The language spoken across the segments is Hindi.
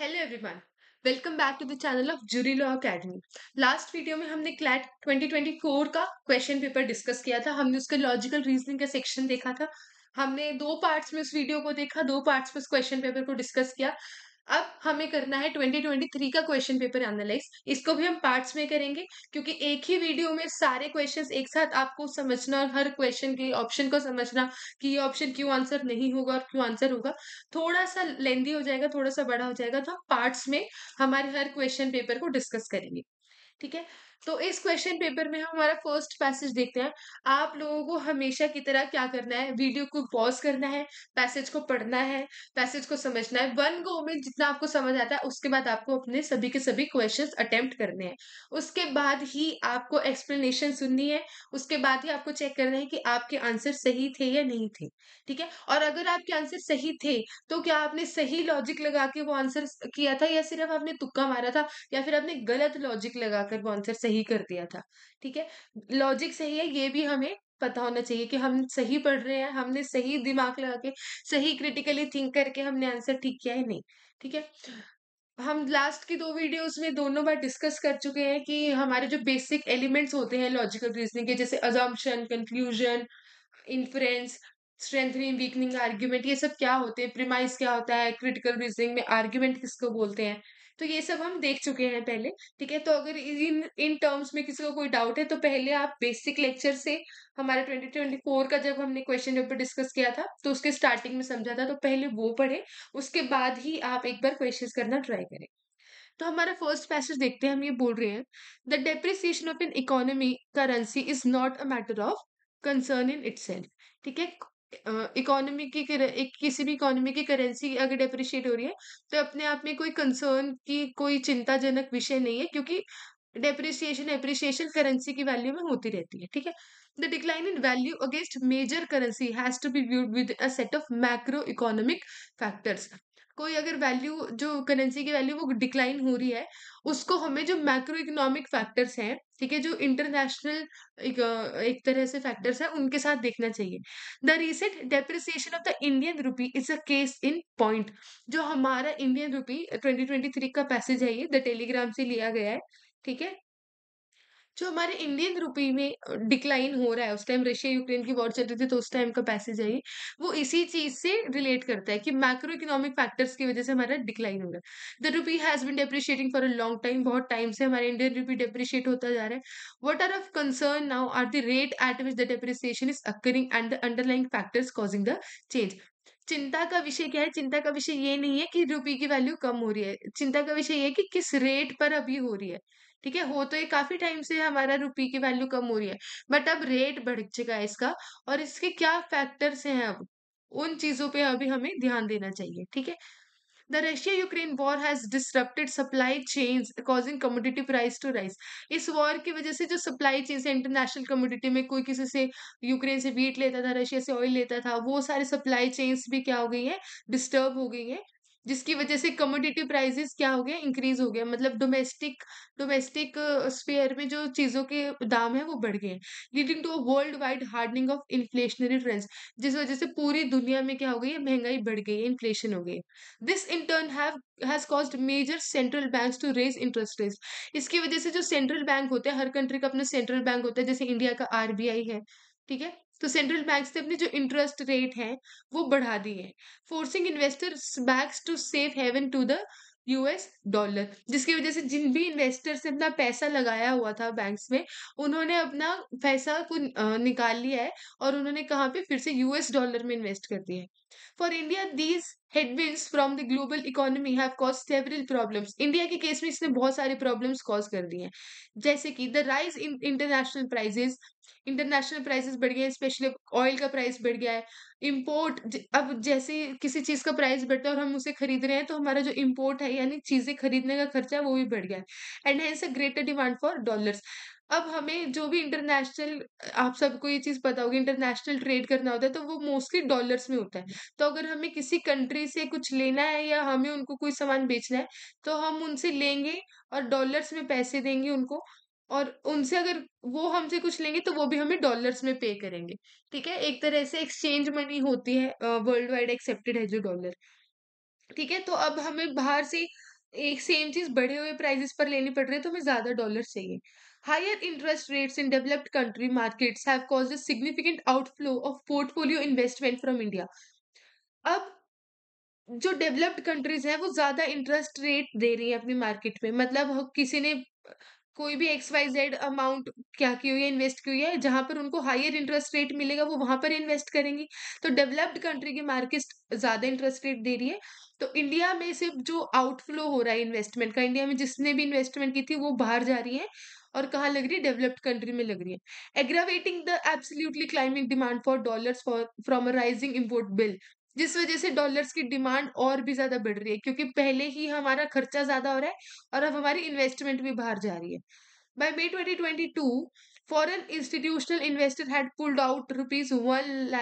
Hello everyone welcome back to the channel of jury law academy last video में हमने क्लैट 2024 का क्वेश्चन पेपर डिस्कस किया था हमने उसके लॉजिकल रीजनिंग का सेक्शन देखा था हमने दो पार्ट्स में उस वीडियो को देखा दो पार्ट्स में उस क्वेश्चन पेपर को डिस्कस किया अब हमें करना है 2023 का क्वेश्चन पेपर एनालाइज इसको भी हम पार्ट्स में करेंगे क्योंकि एक ही वीडियो में सारे क्वेश्चंस एक साथ आपको समझना और हर क्वेश्चन के ऑप्शन को समझना कि ये ऑप्शन क्यों आंसर नहीं होगा और क्यों आंसर होगा थोड़ा सा लेंदी हो जाएगा थोड़ा सा बड़ा हो जाएगा तो हम पार्ट्स में हमारे हर क्वेश्चन पेपर को डिस्कस करेंगे ठीक है तो इस क्वेश्चन पेपर में हम हमारा फर्स्ट पैसेज देखते हैं आप लोगों को हमेशा की तरह क्या करना है वीडियो को पॉज करना है पैसेज को पढ़ना है पैसेज को समझना है वन गो में जितना आपको समझ आता है उसके बाद आपको अपने सभी के सभी क्वेश्चन अटेम्प्ट करने हैं उसके बाद ही आपको एक्सप्लेनेशन सुननी है उसके बाद ही आपको चेक करना है कि आपके आंसर सही थे या नहीं थे ठीक है और अगर आपके आंसर सही थे तो क्या आपने सही लॉजिक लगा के वो आंसर किया था या सिर्फ आपने तुक्का मारा था या फिर आपने गलत लॉजिक लगाकर वो आंसर सही कर दिया था ठीक है लॉजिक सही है ये भी हमें पता होना चाहिए कि हम सही पढ़ रहे हैं हमने सही दिमाग लगा के सही क्रिटिकली थिंक करके हमने आंसर ठीक किया है नहीं ठीक है हम लास्ट की दो वीडियोस में दोनों बार डिस्कस कर चुके हैं कि हमारे जो बेसिक एलिमेंट्स होते हैं लॉजिकल रीजनिंग के जैसे assumption conclusion inference strengthening weakening argument ये सब क्या होते हैं प्रिमाइज क्या होता है क्रिटिकल रीजनिंग में आर्ग्यूमेंट किसको बोलते हैं तो ये सब हम देख चुके हैं पहले ठीक है तो अगर इन इन टर्म्स में किसी को कोई डाउट है तो पहले आप बेसिक लेक्चर से हमारे ट्वेंटी ट्वेंटी फोर का जब हमने क्वेश्चन पेपर डिस्कस किया था तो उसके स्टार्टिंग में समझा था तो पहले वो पढ़े उसके बाद ही आप एक बार क्वेश्चन करना ट्राई करें तो हमारा फर्स्ट पैसेज देखते हैं हम ये बोल रहे हैं the depreciation of an economy currency is not a matter of concern in it ठीक है इकोनॉमी की एक किसी भी इकोनॉमी की करेंसी अगर डेप्रिशिएट हो रही है तो अपने आप में कोई कंसर्न की कोई चिंताजनक विषय नहीं है क्योंकि डेप्रिसिएशन एप्रिसिएशन करेंसी की वैल्यू में होती रहती है ठीक है the decline in value against major currency has to be viewed with a set of macro economic factors कोई अगर वैल्यू जो करेंसी की वैल्यू वो डिक्लाइन हो रही है उसको हमें जो मैक्रो इकोनॉमिक फैक्टर्स हैं ठीक है जो इंटरनेशनल एक, एक तरह से फैक्टर्स हैं उनके साथ देखना चाहिए the recent depreciation of the Indian rupee is a case in point जो हमारा इंडियन ट्वेंटी 2023 का पैसेज है ये द टेलीग्राम से लिया गया है ठीक है जो हमारे इंडियन रुपी में डिक्लाइन हो रहा है उस टाइम रशिया यूक्रेन की वॉर चल रही थी तो उस टाइम का पैसेज आई वो इसी चीज से रिलेट करता है कि मैक्रो इकोनॉमिक फैक्टर्स की वजह से हमारा डिक्लाइन हो रहा है the rupee has been depreciating for a long time बहुत टाइम से हमारे इंडियन रुपी डेप्रिशिएट होता जा रहा है what are of concern now are the rate at which the depreciation is occurring and the underlying factors causing the change चिंता का विषय क्या है चिंता का विषय ये नहीं है कि रुपी की वैल्यू कम हो रही है चिंता का विषय ये है कि किस रेट पर अभी हो रही है ठीक है हो तो ये काफी टाइम से हमारा रुपी की वैल्यू कम हो रही है बट अब रेट बढ़ चुका है इसका और इसके क्या फैक्टर्स हैं अब उन चीजों पे अभी हमें ध्यान देना चाहिए ठीक है the Russia Ukraine war has disrupted supply chain causing commodity price to rise इस वॉर की वजह से जो सप्लाई चेन है इंटरनेशनल कम्युनिटी में कोई किसी से यूक्रेन से वीट लेता था रशिया से ऑयल लेता था वो सारे सप्लाई चेन्स भी क्या हो गई है डिस्टर्ब हो गई है जिसकी वजह से कमोडिटी प्राइजेस क्या हो गया इंक्रीज हो गया मतलब डोमेस्टिक डोमेस्टिक स्पेयर में जो चीज़ों के दाम है वो बढ़ गए leading to world wide hardening of inflationary trends जिस वजह से पूरी दुनिया में क्या हो गई है महंगाई बढ़ गई है इन्फ्लेशन हो गई this in turn have has cause major central bank to raise interest rate इसकी वजह से जो सेंट्रल बैंक होते हैं हर कंट्री का अपना सेंट्रल बैंक होता है जैसे इंडिया का आर है ठीक है तो सेंट्रल बैंक्स ने अपने जो इंटरेस्ट रेट है वो बढ़ा दी है forcing investors banks to safe haven to the US dollar जिसकी वजह से जिन भी इन्वेस्टर्स ने अपना पैसा लगाया हुआ था बैंक्स में उन्होंने अपना पैसा को निकाल लिया है और उन्होंने कहाँ पे फिर से यूएस डॉलर में इन्वेस्ट कर दिया है for India these headwinds from the global economy have cause several problems India के केस में इसने बहुत सारे प्रॉब्लम्स कॉज कर दी हैं जैसे कि the rise in international prices international prices बढ़ गए हैं स्पेशली ऑयल का प्राइस बढ़ गया है इम्पोर्ट अब जैसे किसी चीज़ का प्राइस बढ़ता है और हम उसे खरीद रहे हैं तो हमारा जो इम्पोर्ट है यानी चीज़ें खरीदने का खर्चा है वो भी बढ़ गया है and hence a greater demand for dollars अब हमें जो भी इंटरनेशनल आप सबको ये चीज़ पता होगी इंटरनेशनल ट्रेड करना होता है तो वो मोस्टली डॉलर्स में होता है हम्म। तो अगर हमें किसी कंट्री से कुछ लेना है या हमें उनको कोई सामान बेचना है तो हम उनसे लेंगे और डॉलर्स में पैसे देंगे उनको और उनसे अगर वो हमसे कुछ लेंगे तो वो भी हमें डॉलर्स में पे करेंगे ठीक है एक तरह से एक्सचेंज मनी होती है वर्ल्ड वाइड एक्सेप्टेड है जो डॉलर ठीक है तो अब हमें बाहर से एक सेम चीज बढ़े हुए प्राइजेस पर लेनी पड़ रही है तो हमें ज्यादा डॉलर चाहिए Higher interest rates in developed country markets have caused a significant outflow of portfolio investment from India. अब जो डेवलप्ड कंट्रीज हैं वो ज़्यादा इंटरेस्ट रेट दे रही है अपनी मार्केट में मतलब किसी ने कोई भी एक्स वाई जेड अमाउंट क्या की हुई है इन्वेस्ट की हुई है जहां पर उनको हायर इंटरेस्ट रेट मिलेगा वो वहां पर इन्वेस्ट करेंगी तो डेवलप्ड कंट्री की मार्केट ज्यादा इंटरेस्ट रेट दे रही है तो इंडिया में सिर्फ जो आउटफ्लो हो रहा है इन्वेस्टमेंट का इंडिया में जिसने भी इन्वेस्टमेंट की थी वो बाहर जा रही है और कहाँ लग रही है डेवलप्ड कंट्री में लग रही है aggravating the absolutely climbing demand for dollars for from a rising import bill जिस वजह से डॉलर्स की डिमांड और भी ज्यादा बढ़ रही है क्योंकि पहले ही हमारा खर्चा ज्यादा हो रहा है और अब हमारी इन्वेस्टमेंट भी बाहर जा रही है by May 2022, institutional investor had pulled out rupees one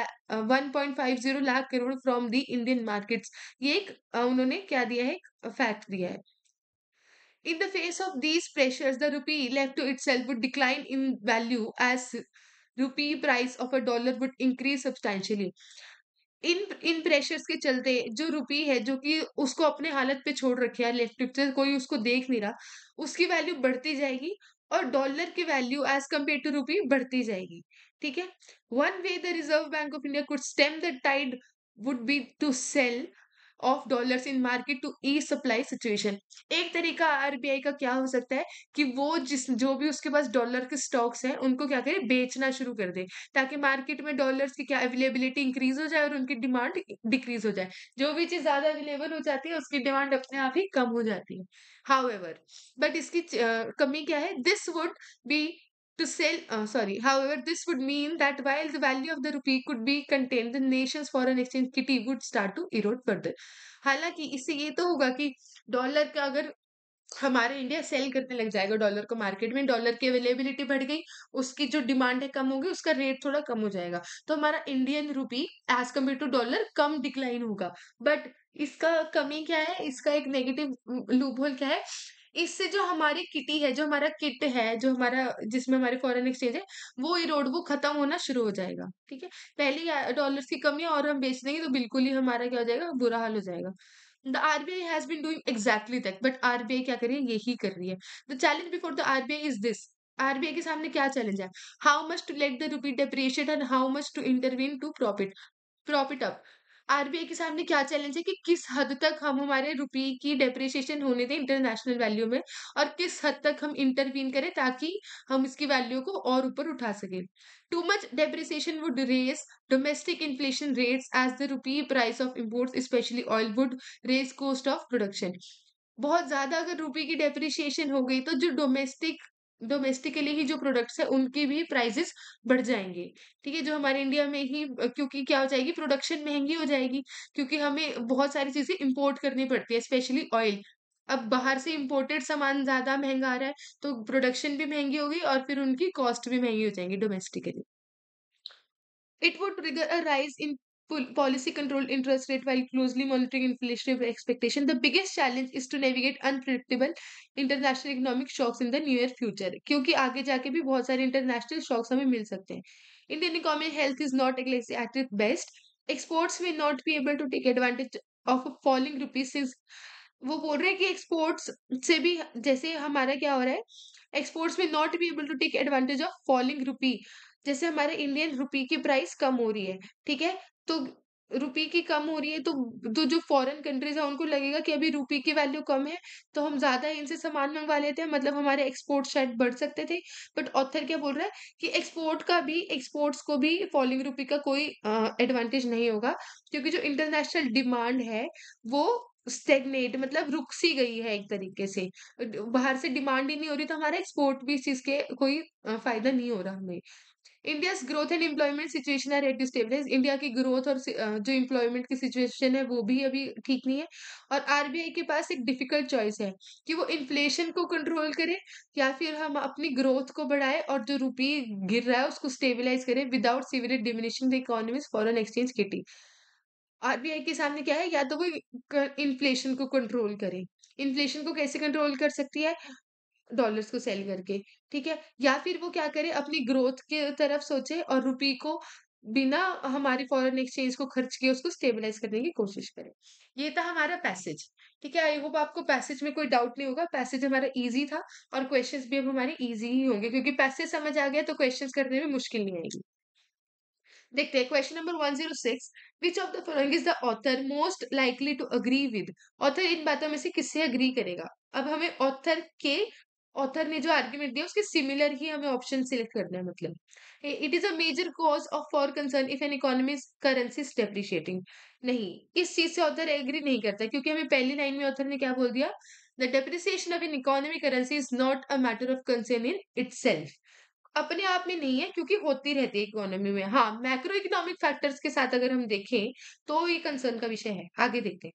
one point five zero lakh crore from the Indian markets ये एक uh, उन्होंने क्या दिया है फैक्ट uh, दिया है In the face of these pressures, the rupee left to itself would decline in value as rupee price of a dollar would increase substantially. इन इन प्रेशर्स के चलते जो रुपी है जो कि उसको अपने हालत पे छोड़ रखे है लेफ्ट पिक्चर कोई उसको देख नहीं रहा उसकी वैल्यू बढ़ती जाएगी और डॉलर की value as compare to rupee बढ़ती जाएगी ठीक है one way the Reserve Bank of India could stem the tide would be to sell off dollar in market to ease supply situation एक तरीका आरबीआई का क्या हो सकता है कि वो जिस जो भी उसके पास डॉलर के स्टॉक्स हैं उनको क्या करे बेचना शुरू कर दे ताकि मार्केट में डॉलर की क्या अवेलेबिलिटी इंक्रीज हो जाए और उनकी डिमांड डिक्रीज हो जाए जो भी चीज़ ज़्यादा अवेलेबल हो जाती है उसकी डिमांड अपने आप ही कम हो जाती है हाउ एवर बट इसकी uh, कमी क्या है this would be to sell uh, sorry however this would mean that while the value of the rupee could be contained the nation's foreign exchange kitty would start to erode further halanki isse ye to hoga ki dollar ka agar हमारे इंडिया सेल करने लग जाएगा डॉलर को मार्केट में डॉलर की अवेलेबिलिटी बढ़ गई उसकी जो डिमांड है कम होगी उसका रेट थोड़ा कम हो जाएगा तो हमारा Indian rupee as compare to dollar कम डिक्लाइन होगा बट इसका कमी क्या है इसका एक नेगेटिव लूप होल क्या है इससे जो हमारी किटी है जो हमारा किट है जो हमारा जिसमें हमारे फॉरेन एक्सचेंज है वो इरोड वो खत्म होना शुरू हो जाएगा ठीक है पहले डॉलर की कमी है और हम बेच देंगे तो बिल्कुल ही हमारा क्या हो जाएगा बुरा हाल हो जाएगा the RBI has been doing exactly that but I क्या कर रही है यही कर रही है the challenge before the R B I is this RBI के सामने क्या चैलेंज है how much to let the rupee depreciate and how much to intervene to profit profit up RBI के सामने क्या चैलेंज है कि किस हद तक हम हमारे रुपये की डेप्रिसिएशन होने दें इंटरनेशनल वैल्यू में और किस हद तक हम इंटरवीन करें ताकि हम इसकी वैल्यू को और ऊपर उठा सकें too much depreciation would raise domestic inflation rates as the rupee price of imports especially oil would raise cost of production बहुत ज्यादा अगर रुपये की डेप्रिसिएशन हो गई तो जो डोमेस्टिक डोमेस्टिकली ही जो प्रोडक्ट्स है उनके भी प्राइजेस बढ़ जाएंगे ठीक है जो हमारे इंडिया में ही क्योंकि क्या हो जाएगी प्रोडक्शन महंगी हो जाएगी क्योंकि हमें बहुत सारी चीजें इम्पोर्ट करनी पड़ती है स्पेशली ऑयल अब बाहर से इम्पोर्टेड सामान ज्यादा महंगा आ रहा है तो प्रोडक्शन भी महंगी होगी और फिर उनकी कॉस्ट भी महंगी हो जाएंगी domestically it would trigger a rise in policy controlled interest rate while closely monitoring inflationary expectation the biggest challenge is to navigate unpredictable international economic shocks in the near future क्योंकि आगे जाके bhi bahut sare international shocks hame mil sakte hain Indian economy health is not exactly at its best exports may not be able to take advantage of a falling rupees since वो बोल रहे हैं कि एक्सपोर्ट्स से भी जैसे हमारा क्या हो रहा है एक्सपोर्ट्स में not be able to take advantage of falling rupee जैसे हमारे इंडियन रुपी की प्राइस कम हो रही है ठीक है तो रुपी की कम हो रही है तो तो जो फॉरेन कंट्रीज है उनको लगेगा कि अभी रुपी की वैल्यू कम है तो हम ज़्यादा इनसे सामान मंगवा लेते हैं मतलब हमारे एक्सपोर्ट शायद बढ़ सकते थे बट ऑथर क्या बोल रहा है कि एक्सपोर्ट का भी एक्सपोर्ट्स को भी फॉलिंग रुपी का कोई एडवांटेज नहीं होगा क्योंकि जो इंटरनेशनल डिमांड है वो स्टेगनेट मतलब रुक सी गई है एक तरीके से बाहर से डिमांड ही नहीं हो रही तो हमारा एक्सपोर्ट भी इस चीज़ के कोई फायदा नहीं हो रहा हमें India growth and employment situation है रेट टू स्टेबलाइज इंडिया की ग्रोथ और uh, जो एम्प्लॉयमेंट की सिचुएशन है वो भी अभी ठीक नहीं है और आरबीआई के पास एक डिफिकल्ट चॉइस है कि वो इन्फ्लेशन को कंट्रोल करे या फिर हम अपनी ग्रोथ को बढ़ाए और जो रुपये गिर रहा है उसको स्टेबलाइज करें without severe diminishing the economies foreign exchange kitty RBI के सामने क्या है या तो वो इन्फ्लेशन को कंट्रोल करे इन्फ्लेशन को कैसे कंट्रोल कर सकती है डॉलर्स को सेल करके, ठीक है? या फिर वो क्या करे अपनी ग्रोथ के तरफ सोचे और रुपी को बिना हमारे फॉरेन एक्सचेंज को खर्च किए उसको स्टेबलाइज करने की कोशिश करें। ये था हमारा पैसेज, ठीक है? आई होप आपको पैसेज में कोई डाउट नहीं होगा, पैसेज हमारा ईज़ी था और क्वेश्चंस भी अब हमारे ईज़ी ही होंगे क्योंकि पैसेज समझ आ गया तो क्वेश्चंस करने में मुश्किल नहीं आएगी। देखते हैं question number six which of the following is the author most likely to agree with author इन बातों में से किससे अग्री करेगा अब हमें ऑथर के ऑथर ने जो आर्ग्यूमेंट दिया उसके सिमिलर ही हमें ऑप्शन सिलेक्ट करना है मतलब it is a major cause of for concern if an economy currency depreciating नहीं इस चीज से ऑथर एग्री नहीं करता क्योंकि हमें पहली लाइन में ऑथर ने क्या बोल दिया the depreciation of an economy currency is not a matter of concern in it अपने आप में नहीं है क्योंकि होती रहती है इकोनॉमी में हाँ मैक्रो इकोनॉमिक फैक्टर्स के साथ अगर हम देखें तो ये कंसर्न का विषय है आगे देखते हैं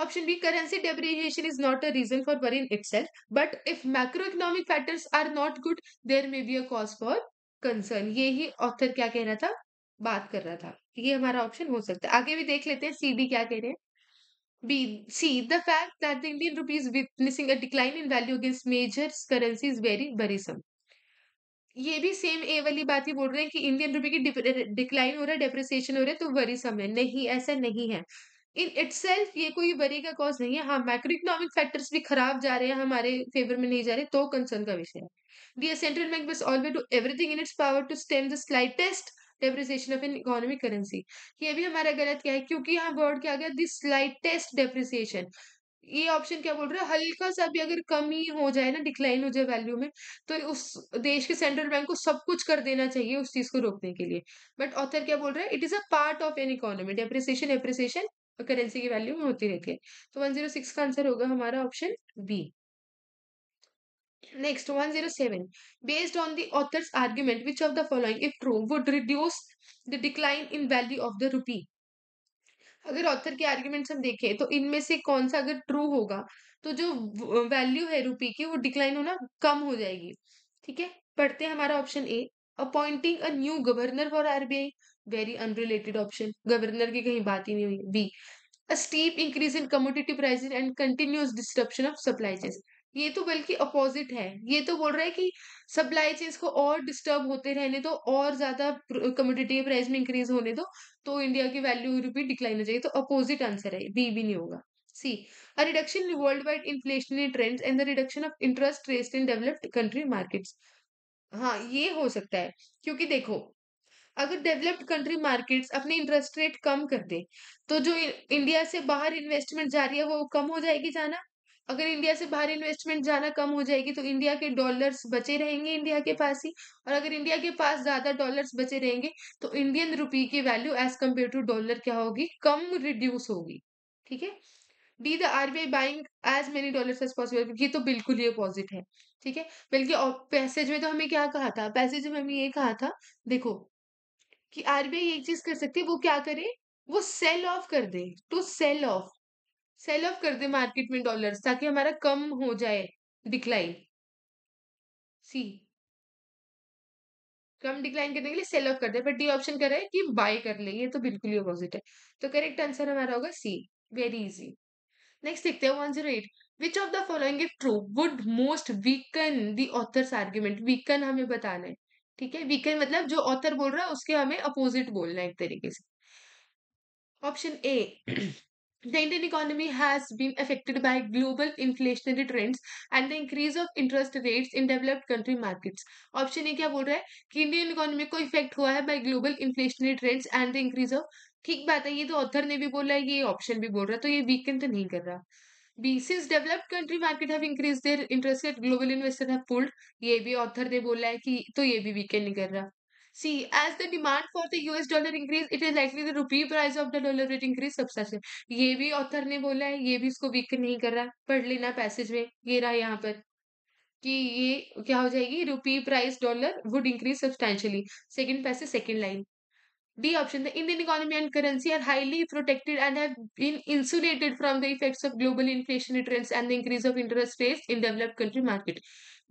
Option B, currency depreciation is not a reason for worry in itself, but if macroeconomic factors are not good, there may be a cause for concern. ये ही ऑथर क्या कह रहा था बात कर रहा था ये हमारा ऑप्शन हो सकता है आगे भी देख लेते हैं सी डी क्या कह रहे हैं B. C. The fact that the Indian rupee is witnessing a decline in value against major currencies is very worrisome. ये भी सेम ए वाली बात ही बोल रहे हैं कि इंडियन रुपए की डिक्लाइन हो रहा है डेप्रिसिएशन हो रहा है तो वरीसम है नहीं ऐसा नहीं है इन इट ये कोई वरी का कॉज नहीं है हाँ माइक्रो इकोनॉमिक फैक्टर्स भी खराब जा रहे हैं हमारे फेवर में नहीं जा रहे तो कंसर्न का विषय है दी सेंट्रल बैंक बस always to everything in its power to stem the slightest depreciation of an economic currency ये भी हमारा गलत क्या है क्योंकि यहाँ वर्ड क्या गया दी स्लाइटेस्ट डेप्रिसिएशन ये ऑप्शन क्या बोल रहा है हल्का सा भी अगर कमी हो जाए ना डिक्लाइन हो जाए वैल्यू में तो उस देश के सेंट्रल बैंक को सब कुछ कर देना चाहिए उस चीज को रोकने के लिए बट ऑथर क्या बोल रहा है it is a part of an economy depreciation appreciation और करेंसी की वैल्यू होती रहती है तो वन जीरो सिक्स का आंसर होगा हमारा option B next one zero seven based on the author's argument which of the following if true would reduce the decline in value of the rupee अगर ऑथर के आर्ग्यूमेंट्स हम देखें तो इनमें से कौन सा अगर ट्रू होगा तो जो वैल्यू है रुपी की वो डिक्लाइन होना कम हो जाएगी ठीक है पढ़ते हैं हमारा option A appointing a new governor for RBI very unrelated option governor की कहीं बात ही नहीं हुई B a steep increase in commodity prices and continuous disruption of supply chain ये तो बल्कि अपोजिट है ये तो बोल रहा है कि सप्लाई चेंज को और डिस्टर्ब होते रहने दो और ज्यादा कमोडिटी प्राइस में इंक्रीज होने दो तो इंडिया की वैल्यू रुपी डिक्लाइन हो जाएगी तो अपोजिट आंसर है बी भी नहीं होगा C a reduction in world wide inflationary trends and the reduction of interest rest in developed country markets हाँ ये हो सकता है क्योंकि देखो अगर डेवलप्ड कंट्री मार्केट्स अपने इंटरेस्ट रेट कम कर दे तो जो इंडिया से बाहर इन्वेस्टमेंट जा रही है वो कम हो जाएगी जाना अगर इंडिया से बाहर इन्वेस्टमेंट जाना कम हो जाएगी तो इंडिया के डॉलर्स बचे रहेंगे इंडिया के पास ही और अगर इंडिया के पास ज़्यादा डॉलर्स बचे रहेंगे तो इंडियन रुपी की value as compare to dollar क्या होगी कम रिड्यूस होगी ठीक है D the R B I buying as many dollars as possible ये तो बिल्कुल ही अपोजिट है ठीक है बल्कि पैसेज में तो हमें क्या कहा था पैसेज में हमें ये कहा था देखो कि आरबीआई एक चीज कर सकती है वो क्या करे वो सेल ऑफ कर दे to sell off sell off कर दे मार्केट में डॉलर्स ताकि हमारा कम हो जाए डिक्लाइन सी कम डिक्लाइन करने के लिए सेल ऑफ कर दे पर डी ऑप्शन कर रहा है कि बाय कर ले ये तो बिल्कुल ही अपोजिट है तो करेक्ट आंसर हमारा होगा सी वेरी इजी नेक्स्ट देखते हैं one zero eight which of the following if true would most weaken the author's argument weaken हमें बताना है ठीक है वी कैन मतलब जो ऑथर बोल रहा है उसके हमें अपोजिट बोलना है एक तरीके से option A the Indian economy has been affected by global inflationary trends and the increase of interest rates in developed country markets option A क्या बोल रहा है कि इंडियन इकोनॉमी को इफेक्ट हुआ है by global inflationary trends and the increase of ठीक बात है ये तो ऑथर ने भी बोला है ये ऑप्शन भी बोल रहा है तो ये वीकेंड तो नहीं कर रहा B developed country market have increase their interested global investor have pulled ये भी ऑथर ने बोला है कि तो ये भी वीकेंड नहीं कर रहा C as the demand for the US dollar increase it is likely the rupee price of the dollar rate increase सबसे ये भी ऑथर ने बोला है ये भी इसको वीक नहीं कर रहा पढ़ लेना पैसेज में ये रहा यहाँ पर कि ये क्या हो जाएगी rupee price dollar would increase substantially second पैसे second line D option the Indian economy and currency are highly protected and have been insulated from the effects of global inflation trends and increase of interest rates in developed country market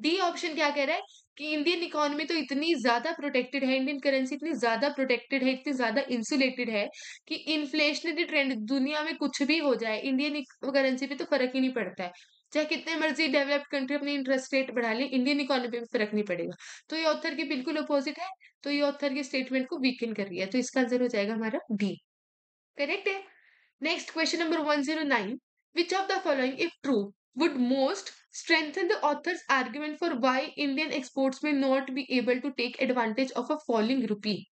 D option क्या कह रहा है कि इंडियन इकोनॉमी तो इतनी ज्यादा प्रोटेक्टेड है इंडियन करेंसी इतनी ज्यादा प्रोटेक्टेड है इतनी ज्यादा इंसुलेटेड है कि इन्फ्लेशनरी ट्रेंड दुनिया में कुछ भी हो जाए इंडियन करेंसी पे तो फर्क ही नहीं पड़ता है चाहे कितने मर्जी डेवलप्ड कंट्री अपनी इंटरेस्ट रेट बढ़ा ले इंडियन इकोनॉमी में फर्क नहीं पड़ेगा तो ये ऑथर के बिल्कुल अपोजिट है तो ये ऑथर के स्टेटमेंट को वीकन कर रही है तो इसका आंसर हो जाएगा हमारा डी करेक्ट है next question number one zero nine which of the following if true would most strengthen the author's argument for why Indian exports में not be able to take advantage of a following rupee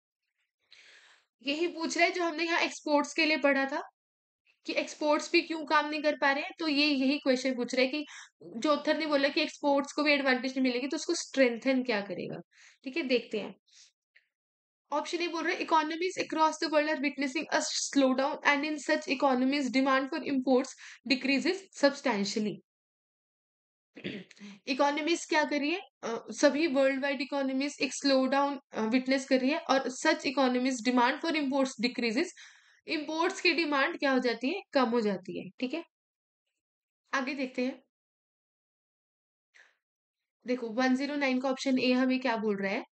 यही पूछ रहा है जो हमने यहाँ एक्सपोर्ट्स के लिए पढ़ा था कि एक्सपोर्ट्स भी क्यों काम नहीं कर पा रहे हैं तो ये यही क्वेश्चन पूछ रहे हैं कि जो ऑथर ने बोला कि एक्सपोर्ट्स को भी एडवांटेज नहीं मिलेगी तो उसको स्ट्रेंथन क्या करेगा ठीक है देखते हैं ऑप्शन ए बोल रहे economies across the world are witnessing a slow down and in such economies demand for imports decreases substantially economies क्या कर रही है uh, सभी वर्ल्ड वाइड इकोनॉमीज एक स्लो डाउन विटनेस कर रही है और such economies demand for imports decreases imports की डिमांड क्या हो जाती है कम हो जाती है ठीक है आगे देखते हैं देखो 109 का ऑप्शन ए हमें क्या बोल रहा है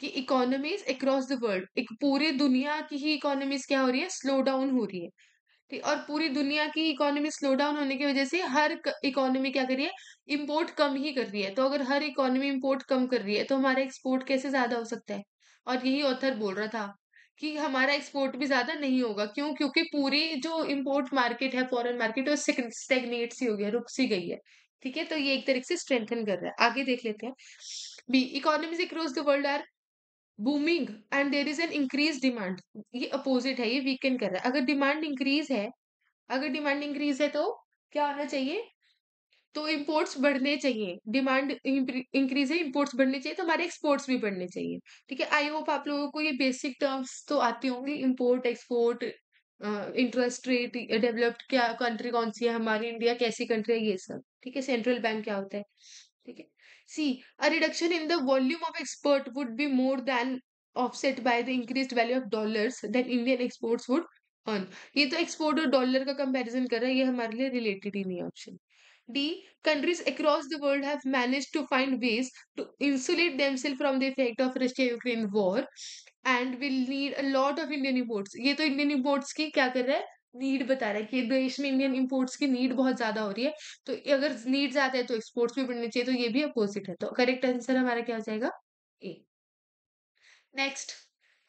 कि इकोनॉमीज अक्रॉस द वर्ल्ड एक पूरे दुनिया की ही इकोनॉमीज क्या हो रही है स्लो डाउन हो रही है ठीक और पूरी दुनिया की इकोनॉमी स्लो डाउन होने की वजह से हर इकोनॉमी क्या कर रही है इम्पोर्ट कम ही कर रही है तो अगर हर इकोनॉमी इम्पोर्ट कम कर रही है तो हमारा एक्सपोर्ट कैसे ज्यादा हो सकता है और यही ऑथर बोल रहा था कि हमारा एक्सपोर्ट भी ज़्यादा नहीं होगा क्यों क्योंकि पूरी जो इम्पोर्ट मार्केट है फॉरेन मार्केट वो स्टेगनेट सी हो गया रुक सी गई है ठीक है तो ये एक तरीके से स्ट्रेंथन कर रहा है आगे देख लेते हैं B economies across the world are booming and there is an increase demand ये अपोजिट है ये वीकेंड कर रहा है अगर डिमांड इंक्रीज है अगर डिमांड इंक्रीज है तो क्या होना चाहिए तो इम्पोर्ट्स बढ़ने चाहिए डिमांड इंक्रीज है इम्पोर्ट्स बढ़ने चाहिए तो हमारे एक्सपोर्ट्स भी बढ़ने चाहिए ठीक है आई होप आप लोगों को ये बेसिक टर्म्स तो आती होंगी import export interest rate developed क्या कंट्री कौन सी है हमारी इंडिया कैसी कंट्री है ये सब ठीक है सेंट्रल बैंक क्या होता है ठीक है C a reduction in the volume of export would be more than offset by the increase value of dollar then Indian exports would earn ये तो एक्सपोर्ट और डॉलर का कंपेरिजन कर रहा है ये हमारे लिए रिलेटेड ही नहीं है option D. Countries across the world have managed to find ways to insulate themselves from the effect of Russia-Ukraine war and will need a lot of Indian imports. ये तो Indian imports की क्या कर रहा है नीड बता रहा है कि देश में Indian imports की नीड बहुत ज्यादा हो रही है तो अगर नीड ज्यादा है तो exports भी बढ़ने चाहिए तो ये भी अपोजिट है तो करेक्ट आंसर हमारा क्या हो जाएगा A next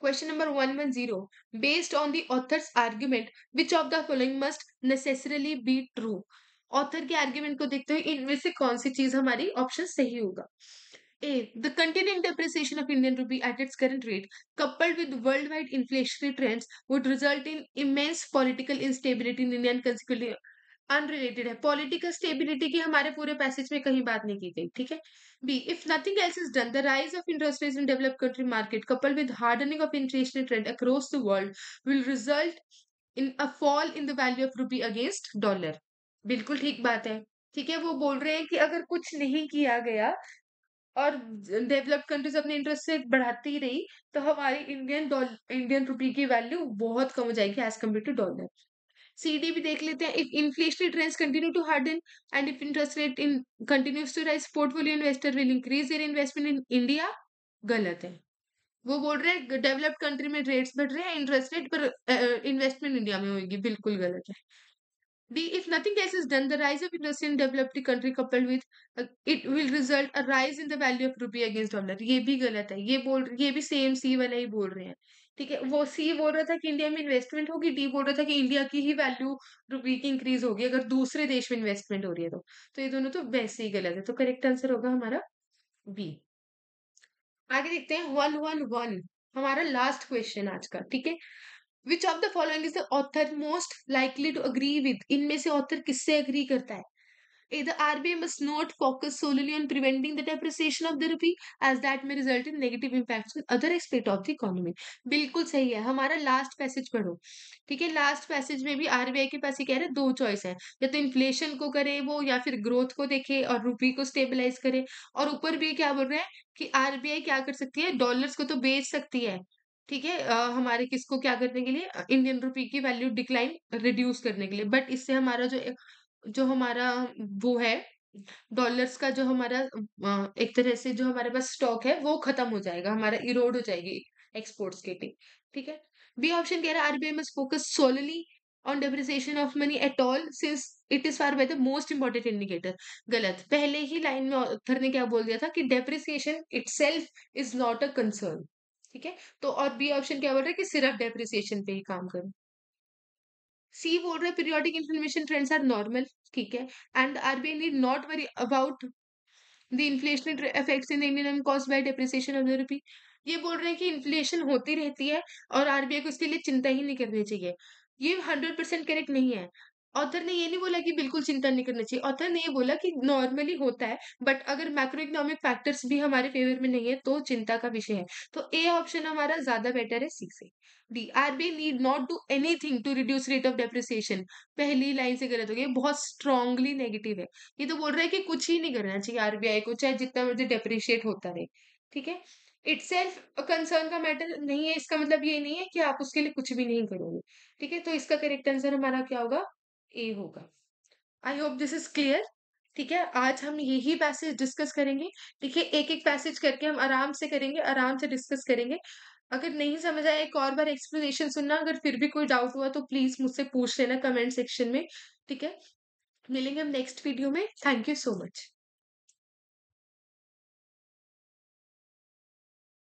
Question number 110. Based on the author's argument, which of the following must necessarily be true? Author के आर्ग्यूमेंट को देखते हुए इनमें से कौन सी चीज हमारी ऑप्शन सही होगा A the continuing depreciation of Indian rupee at its current rate, coupled with worldwide inflationary trends, would result in immense political instability in India and consequently unrelated है पॉलिटिकल स्टेबिलिटी की हमारे पूरे पैसेज में कहीं बात नहीं की गई ठीक है B if nothing else is done the rise of interest rate in develop country market couple with hardening of inflation trend across the world will result in a fall in the value of rupee against dollar बिल्कुल ठीक बात है। ठीक है, वो बोल रहे हैं कि अगर कुछ नहीं किया गया और डेवलप्ड कंट्रीज अपने इंटरेस्ट रेट बढ़ाती रही तो हमारी इंडियन डॉल इंडियन रुपी की वैल्यू बहुत कम हो जाएगी एज कम्पेयर टू डॉलर। भी देख लेते हैं if inflationary trends continue to harden and if interest rate in continues to rise portfolio investor will increase in investment in India गलत है वो बोल रहे हैं डेवलप्ड कंट्री में रेट्स बढ़ रहे हैं इंटरेस्ट रेट पर इन्वेस्टमेंट इंडिया में होगी बिल्कुल गलत है The, if nothing else is done, the rise of interest in developed country coupled with uh, it will result a rise in the value of rupee against dollar. ये भी गलत है ये बोल ये भी सेम सी वाला ही बोल रहे हैं ठीक है वो सी बोल रहा था कि इंडिया में इन्वेस्टमेंट होगी डी बोल रहा था कि इंडिया की ही वैल्यू रुपी की इंक्रीज होगी अगर दूसरे देश में इन्वेस्टमेंट हो रही है तो तो ये दोनों तो वैसे ही गलत है तो करेक्ट आंसर होगा हमारा बी आगे देखते हैं वन वन वन हमारा लास्ट क्वेश्चन आज का ठीक है which of the following is the author most likely to agree with इनमें से ऑथर किससे अग्री करता है A, the RBI must not focus solely on preventing the depreciation of the rupee as that may result in negative impacts on other aspect बिल्कुल सही है हमारा लास्ट पैसेज पढ़ो ठीक है लास्ट पैसेज में भी आरबीआई के पास ही कह रहे हैं दो चॉइस है या तो इन्फ्लेशन को करे वो या फिर ग्रोथ को देखे और रुपी को स्टेबलाइज करे और ऊपर भी क्या बोल रहे हैं कि आरबीआई क्या कर सकती है डॉलर को तो बेच सकती है ठीक है हमारे किसको क्या करने के लिए इंडियन रुपी की वैल्यू डिक्लाइन रिड्यूस करने के लिए बट इससे हमारा जो जो हमारा वो है डॉलर्स का जो हमारा एक तरह से जो हमारे पास स्टॉक है वो खत्म हो जाएगा हमारा इरोड हो जाएगी एक्सपोर्ट्स के लिए ठीक है बी ऑप्शन कह रहा है RBI must focus solely on depreciation of money at all since it is far by the most important indicator गलत पहले ही लाइन में ऑथर ने क्या बोल दिया था कि depreciation itself is not a concern ठीक है तो और बी ऑप्शन क्या बोल रहा है कि सिर्फ डेप्रिसिएशन पे ही काम करें सी बोल रहे periodic inflammation trends are normal ठीक है and RBI need not worry about the inflation effects in Indian cause by depreciation of the rupee ये बोल रहे हैं कि इन्फ्लेशन होती रहती है और आरबीआई को इसके लिए चिंता ही नहीं करनी चाहिए ये हंड्रेड परसेंट करेक्ट नहीं है ऑथर ने ये नहीं बोला कि बिल्कुल चिंता नहीं करना चाहिए ऑथर ने ये बोला कि नॉर्मली होता है बट अगर मैक्रो इकोनॉमिक फैक्टर्स भी हमारे फेवर में नहीं है तो चिंता का विषय है तो ए ऑप्शन हमारा ज्यादा बेटर है सी से D RBI need not do anything to reduce rate of depreciation पहली लाइन से गलत हो गया बहुत स्ट्रांगली नेगेटिव है ये तो बोल रहा है कि कुछ ही नहीं करना चाहिए आरबीआई को चाहे जितना मर्जी डेप्रिशिएट होता रहे ठीक है इट सेल्फ कंसर्न का मैटर नहीं है इसका मतलब ये नहीं है कि आप उसके लिए कुछ भी नहीं करोगे ठीक है तो इसका करेक्ट आंसर हमारा क्या होगा ए होगा I hope this is clear ठीक है आज हम यही पैसेज डिस्कस करेंगे ठीक है एक एक पैसेज करके हम आराम से करेंगे आराम से डिस्कस करेंगे अगर नहीं समझ आया एक और बार एक्सप्लेनेशन सुनना अगर फिर भी कोई डाउट हुआ तो प्लीज मुझसे पूछ लेना कमेंट सेक्शन में ठीक है मिलेंगे हम नेक्स्ट वीडियो में थैंक यू सो मच